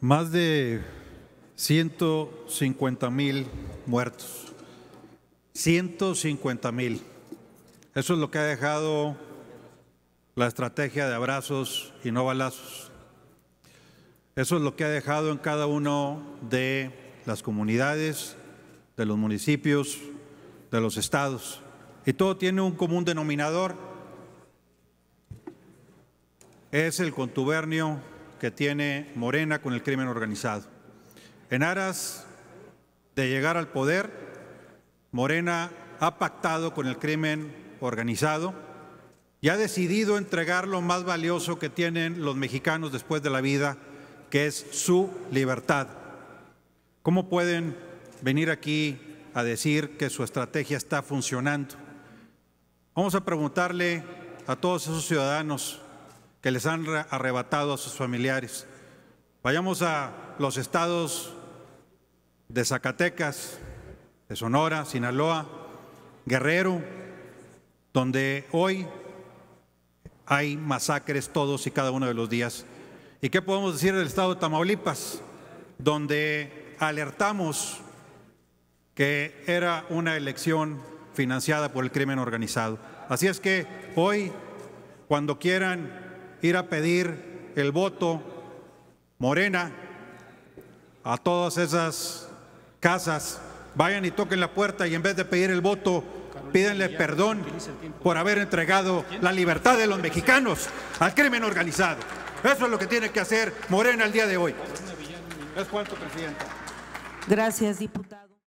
más de 150 mil muertos. 150 mil. Eso es lo que ha dejado la estrategia de abrazos y no balazos. Eso es lo que ha dejado en cada uno de las comunidades, de los municipios, de los estados. Y todo tiene un común denominador. Es el contubernio que tiene Morena con el crimen organizado. En aras de llegar al poder, Morena ha pactado con el crimen organizado y ha decidido entregar lo más valioso que tienen los mexicanos después de la vida, que es su libertad. ¿Cómo pueden venir aquí a decir que su estrategia está funcionando? Vamos a preguntarle a todos esos ciudadanos que les han arrebatado a sus familiares. Vayamos a los estados de Zacatecas, de Sonora, Sinaloa, Guerrero, donde hoy hay masacres todos y cada uno de los días. ¿Y qué podemos decir del estado de Tamaulipas, donde alertamos que era una elección financiada por el crimen organizado? Así es que hoy, cuando quieran ir a pedir el voto morena a todas esas casas. Vayan y toquen la puerta y en vez de pedir el voto, pídenle perdón por haber entregado la libertad de los mexicanos al crimen organizado. Eso es lo que tiene que hacer Morena el día de hoy. Gracias, diputado.